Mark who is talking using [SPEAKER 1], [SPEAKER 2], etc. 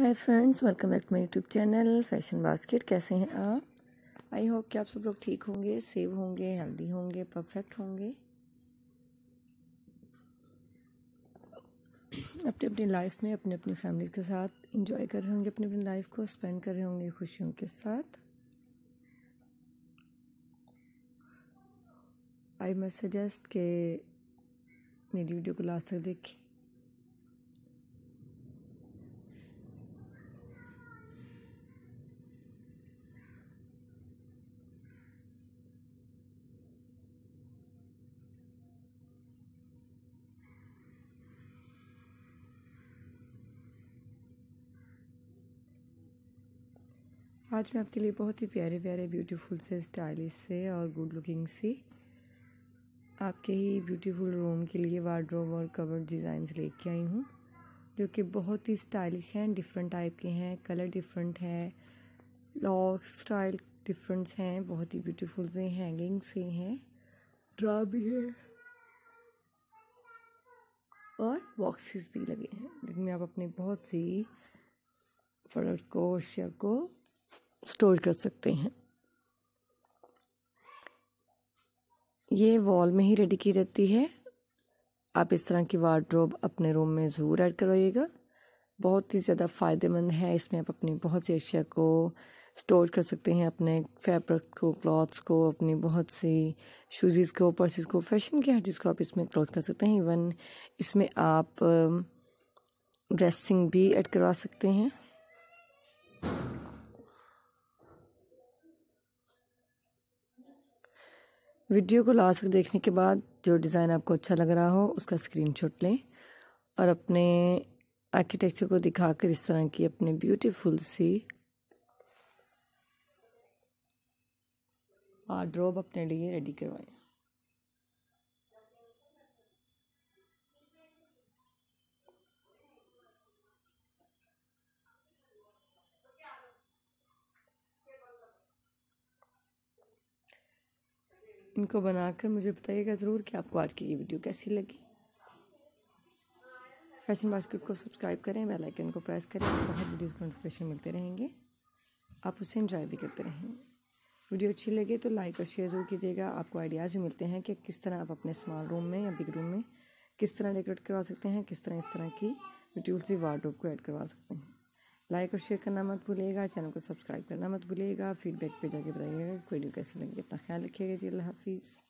[SPEAKER 1] hi friends welcome back to my YouTube channel fashion basket कैसे हैं आप I hope कि आप सब लोग ठीक होंगे सेव होंगे हेल्दी होंगे परफेक्ट होंगे अपनी अपनी लाइफ में अपने अपनी फैमिली के साथ इंजॉय कर रहे होंगे अपनी अपनी लाइफ को स्पेंड कर रहे होंगे खुशियों के साथ आई मस्ट सजेस्ट के मेरी वीडियो को लास्ट तक देखें आज मैं आपके लिए बहुत ही प्यारे प्यारे ब्यूटीफुल से स्टाइलिश से और गुड लुकिंग से आपके ही ब्यूटीफुल रूम के लिए वार्ड्रोब और कवर डिज़ाइंस लेके आई हूँ जो कि बहुत ही स्टाइलिश हैं डिफरेंट टाइप के हैं कलर डिफरेंट है लॉक स्टाइल डिफरेंट्स हैं बहुत ही ब्यूटीफुल से हैंगिंग से हैं ड्रा भी है और बॉक्सेस भी लगे हैं जिनमें आप अपने बहुत सी प्रोडक्ट को शेयर को स्टोर कर सकते हैं ये वॉल में ही रेडी की रहती है आप इस तरह की वार्ड्रोब अपने रूम में ज़रूर ऐड करवाइएगा बहुत ही ज़्यादा फ़ायदेमंद है इसमें आप अपनी बहुत सी अशिया को स्टोर कर सकते हैं अपने फैब्रिक को क्लॉथ्स को अपनी बहुत सी शूज़ को पर्सेस को फैशन के हर चीज़ को आप इसमें क्लोज कर सकते हैं इवन इसमें आप ड्रेसिंग भी ऐड करवा सकते हैं वीडियो को लास्ट तक देखने के बाद जो डिज़ाइन आपको अच्छा लग रहा हो उसका स्क्रीनशॉट लें और अपने आर्किटेक्चर को दिखाकर इस तरह की अपने ब्यूटीफुल सी आर्ड्रोब अपने लिए रेडी करवाएं इनको बनाकर मुझे बताइएगा ज़रूर कि आपको आज की ये वीडियो कैसी लगी फैशन बास्केट को सब्सक्राइब करें बेल आइकन को प्रेस करें बहुत वीडियोज़ को नोटिफिकेशन मिलते रहेंगे आप उसे इंजॉय भी करते रहेंगे वीडियो अच्छी लगे तो लाइक और शेयर जरूर कीजिएगा आपको आइडियाज़ भी मिलते हैं कि किस तरह आप अपने स्मॉल रूम में या बिग रूम में किस तरह डेकोरेट करवा सकते हैं किस तरह इस तरह की यूट्यूब से वार्डरोब को ऐड करवा सकते हैं लाइक और शेयर करना मत भूलिएगा चैनल को सब्सक्राइब करना मत भूलिएगा फीडबैक पे जाके बताइएगा वीडियो कैसी लगी अपना ख्याल रखिएगा जी अल्लाह हाफिज़